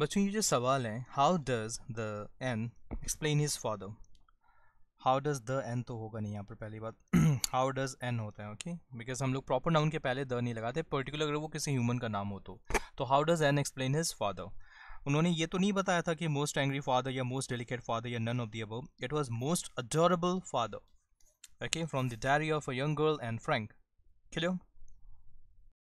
बच्चों ये जो सवाल है how does the Anne explain his father how does the Anne तो होगा नहीं यहाँ पर पहली बात हाउ डज एन होता है ओके बिकॉज हम लोग प्रॉपर नाउन के पहले द नहीं लगाते पर्टिकुलर अगर वो किसी ह्यूमन का नाम हो तो how does Anne explain his father उन्होंने ये तो नहीं बताया था कि मोस्ट एंग्री फादर या मोस्ट डेलीकेट फादर या नन ऑफ दी अब it was most adorable father okay from the diary of a young girl and Frank खिलो